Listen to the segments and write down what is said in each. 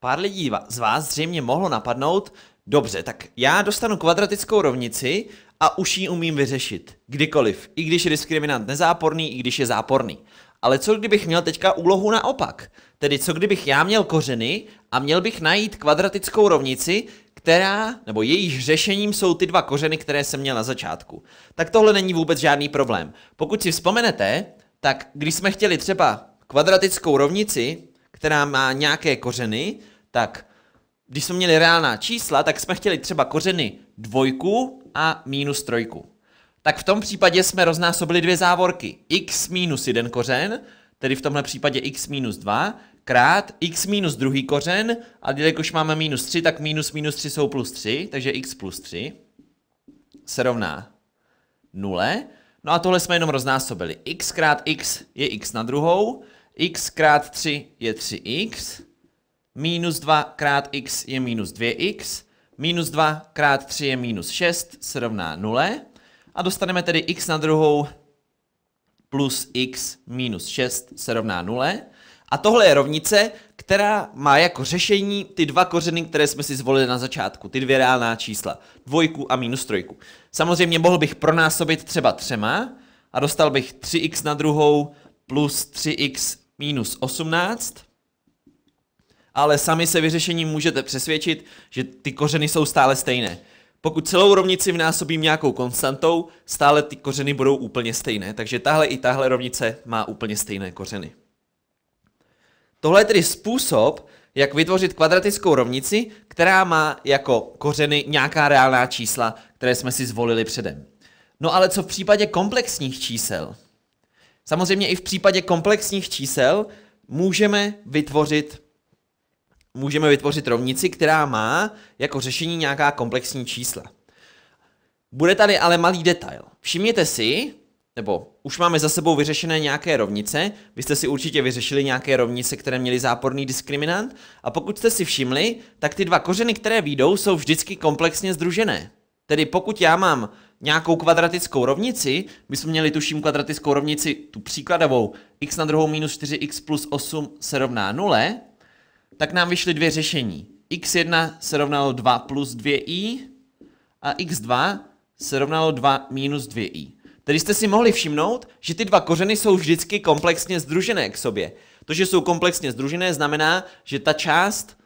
Pár lidí z vás zřejmě mohlo napadnout, dobře, tak já dostanu kvadratickou rovnici a už ji umím vyřešit. Kdykoliv, i když je diskriminant nezáporný, i když je záporný. Ale co kdybych měl teďka úlohu naopak? Tedy co kdybych já měl kořeny a měl bych najít kvadratickou rovnici, která, nebo jejíž řešením jsou ty dva kořeny, které jsem měl na začátku. Tak tohle není vůbec žádný problém. Pokud si vzpomenete, tak když jsme chtěli třeba kvadratickou rovnici, která má nějaké kořeny, tak když jsme měli reálná čísla, tak jsme chtěli třeba kořeny dvojku a minus trojku. Tak v tom případě jsme roznásobili dvě závorky. x minus jeden kořen, tedy v tomhle případě x minus 2, krát x minus druhý kořen, a jelikož máme minus 3, tak minus minus 3 jsou plus 3, takže x plus 3 se rovná 0. No a tohle jsme jenom roznásobili. x krát x je x na druhou, x krát 3 je 3x, Minus 2 krát x je minus 2x. Minus 2 krát 3 je minus 6 se rovná 0. A dostaneme tedy x na druhou plus x minus 6 se rovná 0. A tohle je rovnice, která má jako řešení ty dva kořeny, které jsme si zvolili na začátku, ty dvě reálná čísla, dvojku a minus trojku. Samozřejmě mohl bych pronásobit třeba třema a dostal bych 3x na druhou plus 3x minus 18 ale sami se vyřešením můžete přesvědčit, že ty kořeny jsou stále stejné. Pokud celou rovnici vynásobím nějakou konstantou, stále ty kořeny budou úplně stejné, takže tahle i tahle rovnice má úplně stejné kořeny. Tohle je tedy způsob, jak vytvořit kvadratickou rovnici, která má jako kořeny nějaká reálná čísla, které jsme si zvolili předem. No ale co v případě komplexních čísel? Samozřejmě i v případě komplexních čísel můžeme vytvořit můžeme vytvořit rovnici, která má jako řešení nějaká komplexní čísla. Bude tady ale malý detail. Všimněte si, nebo už máme za sebou vyřešené nějaké rovnice, vy jste si určitě vyřešili nějaké rovnice, které měly záporný diskriminant, a pokud jste si všimli, tak ty dva kořeny, které výjdou, jsou vždycky komplexně združené. Tedy pokud já mám nějakou kvadratickou rovnici, my jsme měli tuším kvadratickou rovnici, tu příkladovou, x na druhou minus 4x plus 8 se rovná 0, tak nám vyšly dvě řešení. x1 se rovnalo 2 plus 2i a x2 se rovnalo 2 minus 2i. Tedy jste si mohli všimnout, že ty dva kořeny jsou vždycky komplexně združené k sobě. To, že jsou komplexně združené, znamená, že ta část,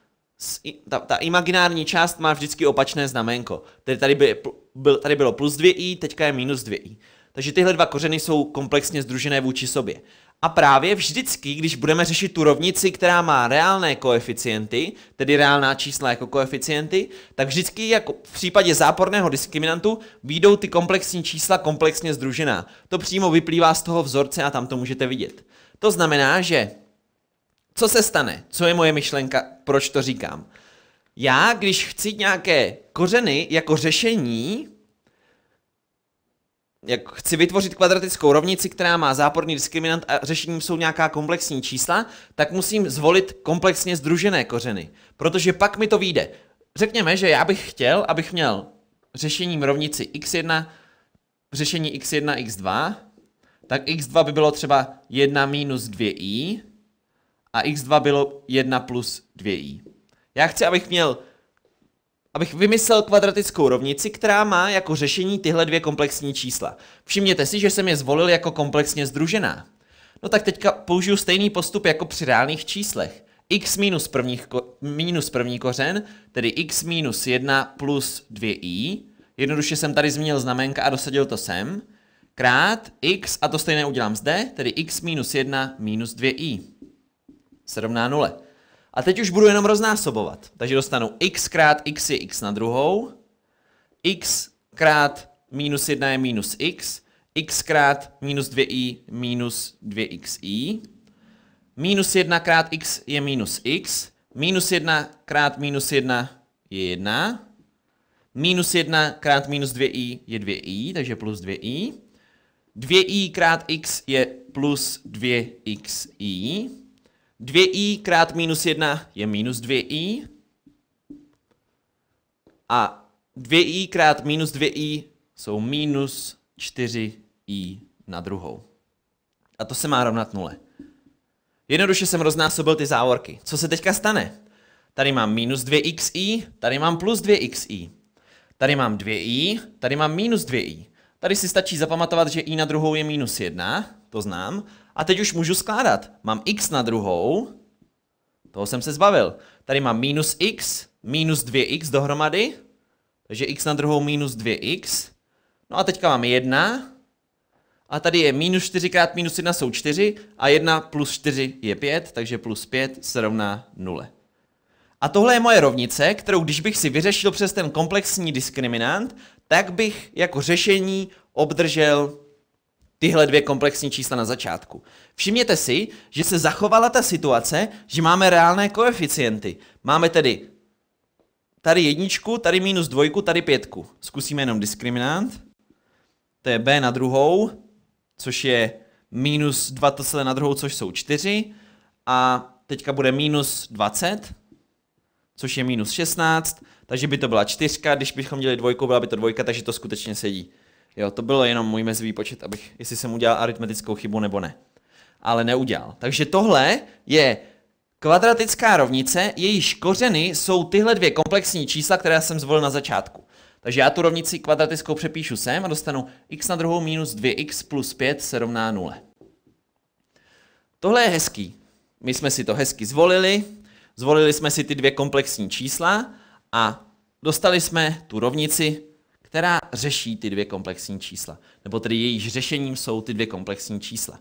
ta, ta imaginární část má vždycky opačné znamenko. Tedy tady, by, byl, tady bylo plus 2i, teďka je minus 2i. Takže tyhle dva kořeny jsou komplexně združené vůči sobě. A právě vždycky, když budeme řešit tu rovnici, která má reálné koeficienty, tedy reálná čísla jako koeficienty, tak vždycky jako v případě záporného diskriminantu výjdou ty komplexní čísla komplexně združená. To přímo vyplývá z toho vzorce a tam to můžete vidět. To znamená, že co se stane? Co je moje myšlenka? Proč to říkám? Já, když chci nějaké kořeny jako řešení jak chci vytvořit kvadratickou rovnici, která má záporný diskriminant a řešením jsou nějaká komplexní čísla, tak musím zvolit komplexně združené kořeny, protože pak mi to vyjde. Řekněme, že já bych chtěl, abych měl řešením rovnici x1, řešení x1, x2, tak x2 by bylo třeba 1 minus 2i a x2 bylo 1 plus 2i. Já chci, abych měl abych vymyslel kvadratickou rovnici, která má jako řešení tyhle dvě komplexní čísla. Všimněte si, že jsem je zvolil jako komplexně združená. No tak teďka použiju stejný postup jako při reálných číslech. x minus, první ko- minus první kořen, tedy x minus 1 plus 2i. Jednoduše jsem tady zmínil znamenka a dosadil to sem. Krát x, a to stejné udělám zde, tedy x minus 1 minus 2i. Se rovná 0. A teď už budu jenom roznásobovat. Takže dostanu x krát x je x na druhou, x krát minus 1 je minus x, x krát minus 2i minus 2xi, minus 1 krát x je minus x, minus 1 krát minus 1 je 1, minus 1 krát minus 2i je 2i, takže plus 2i, 2i krát x je plus 2xi, 2i krát minus 1 je minus 2i. A 2i krát minus 2i jsou minus 4i na druhou. A to se má rovnat nule. Jednoduše jsem roznásobil ty závorky. Co se teďka stane? Tady mám minus 2xi, tady mám plus 2xi. Tady mám 2i, tady mám minus 2i. Tady si stačí zapamatovat, že i na druhou je minus 1, to znám. A teď už můžu skládat. Mám x na druhou, toho jsem se zbavil. Tady mám minus x, minus 2x dohromady, takže x na druhou minus 2x. No a teďka mám 1, a tady je minus 4 krát minus 1 jsou 4 a 1 plus 4 je 5, takže plus 5 se rovná 0. A tohle je moje rovnice, kterou když bych si vyřešil přes ten komplexní diskriminant, tak bych jako řešení obdržel tyhle dvě komplexní čísla na začátku. Všimněte si, že se zachovala ta situace, že máme reálné koeficienty. Máme tedy tady jedničku, tady minus dvojku, tady pětku. Zkusíme jenom diskriminant. To je b na druhou, což je minus 2 celé na druhou, což jsou 4. A teďka bude minus 20, což je minus 16, takže by to byla čtyřka, když bychom měli dvojku, byla by to dvojka, takže to skutečně sedí. Jo, to bylo jenom můj mezivý počet, abych, jestli jsem udělal aritmetickou chybu nebo ne. Ale neudělal. Takže tohle je kvadratická rovnice, jejíž kořeny jsou tyhle dvě komplexní čísla, která jsem zvolil na začátku. Takže já tu rovnici kvadratickou přepíšu sem a dostanu x na druhou minus 2x plus 5 se rovná 0. Tohle je hezký. My jsme si to hezky zvolili, zvolili jsme si ty dvě komplexní čísla a dostali jsme tu rovnici která řeší ty dvě komplexní čísla, nebo tedy jejíž řešením jsou ty dvě komplexní čísla.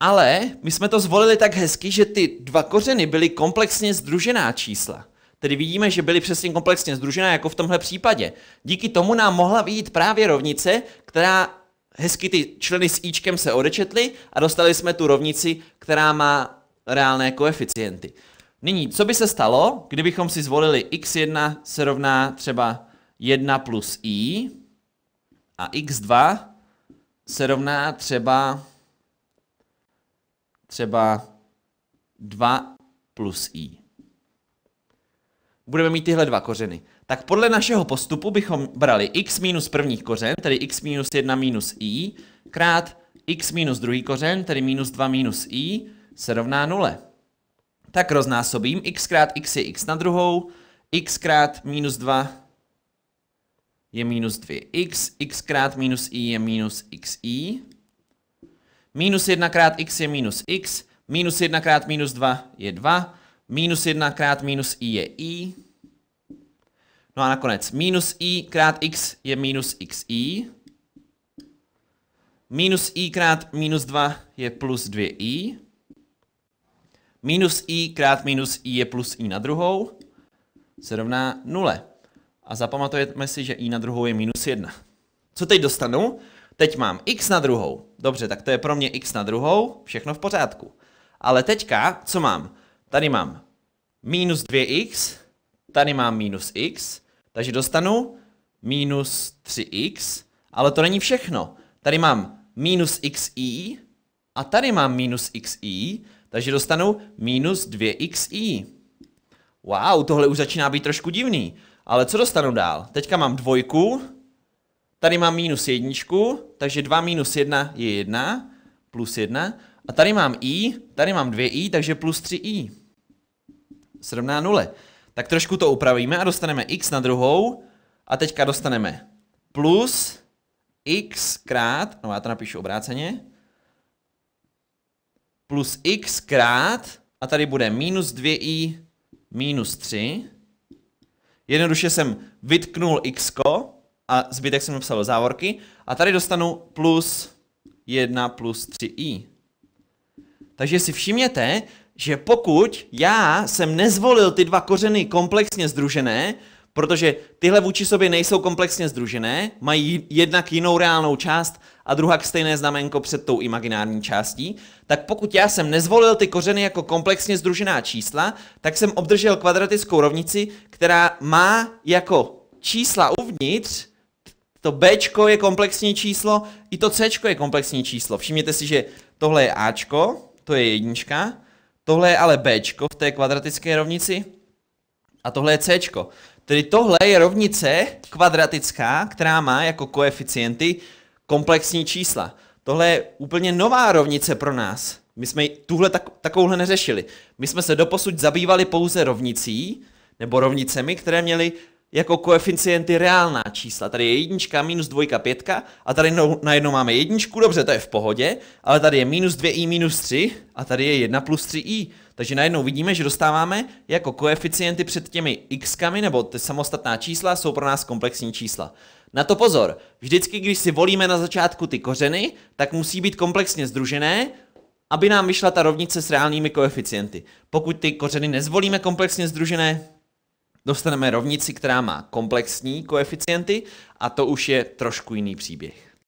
Ale my jsme to zvolili tak hezky, že ty dva kořeny byly komplexně združená čísla. Tedy vidíme, že byly přesně komplexně združená, jako v tomhle případě. Díky tomu nám mohla vyjít právě rovnice, která hezky ty členy s ičkem se odečetly a dostali jsme tu rovnici, která má reálné koeficienty. Nyní, co by se stalo, kdybychom si zvolili x1 se rovná třeba 1 plus i a x2 se rovná třeba třeba 2 plus i. Budeme mít tyhle dva kořeny. Tak podle našeho postupu bychom brali x minus první kořen, tedy x minus 1 minus i, krát x minus druhý kořen, tedy minus 2 minus i, se rovná 0. Tak roznásobím, x krát x je x na druhou, x krát minus 2 je minus 2x, x krát minus i je minus xi, minus 1 krát x je minus x, minus 1 krát minus 2 je 2, minus 1 krát minus i je i, no a nakonec minus i krát x je minus xi, minus i krát minus 2 je plus 2i, minus i krát minus i je plus i na druhou, se rovná nule a zapamatujeme si, že i na druhou je minus 1. Co teď dostanu? Teď mám x na druhou. Dobře, tak to je pro mě x na druhou, všechno v pořádku. Ale teďka, co mám? Tady mám minus 2x, tady mám minus x, takže dostanu minus 3x, ale to není všechno. Tady mám minus xi a tady mám minus xi, takže dostanu minus 2xi. Wow, tohle už začíná být trošku divný. Ale co dostanu dál? Teďka mám dvojku, tady mám minus jedničku, takže 2 minus 1 je 1, plus 1. A tady mám i, tady mám 2i, takže plus 3i. Srovná 0. Tak trošku to upravíme a dostaneme x na druhou. A teďka dostaneme plus x krát, no já to napíšu obráceně, plus x krát, a tady bude minus 2i minus 3, Jednoduše jsem vytknul x a zbytek jsem napsal závorky a tady dostanu plus 1 plus 3i. Takže si všimněte, že pokud já jsem nezvolil ty dva kořeny komplexně združené, Protože tyhle vůči sobě nejsou komplexně združené, mají jednak jinou reálnou část a druhá k stejné znamenko před tou imaginární částí, tak pokud já jsem nezvolil ty kořeny jako komplexně združená čísla, tak jsem obdržel kvadratickou rovnici, která má jako čísla uvnitř, to B je komplexní číslo, i to C je komplexní číslo. Všimněte si, že tohle je A, to je jednička, tohle je ale B v té kvadratické rovnici a tohle je C. Tedy tohle je rovnice kvadratická, která má jako koeficienty komplexní čísla. Tohle je úplně nová rovnice pro nás. My jsme tuhle tak, takovouhle neřešili. My jsme se doposud zabývali pouze rovnicí, nebo rovnicemi, které měly jako koeficienty reálná čísla. Tady je jednička, minus dvojka, pětka a tady no, najednou máme jedničku, dobře, to je v pohodě, ale tady je minus dvě i minus tři a tady je jedna plus tři i. Takže najednou vidíme, že dostáváme jako koeficienty před těmi x nebo ty samostatná čísla jsou pro nás komplexní čísla. Na to pozor, vždycky, když si volíme na začátku ty kořeny, tak musí být komplexně združené, aby nám vyšla ta rovnice s reálnými koeficienty. Pokud ty kořeny nezvolíme komplexně združené, dostaneme rovnici, která má komplexní koeficienty a to už je trošku jiný příběh.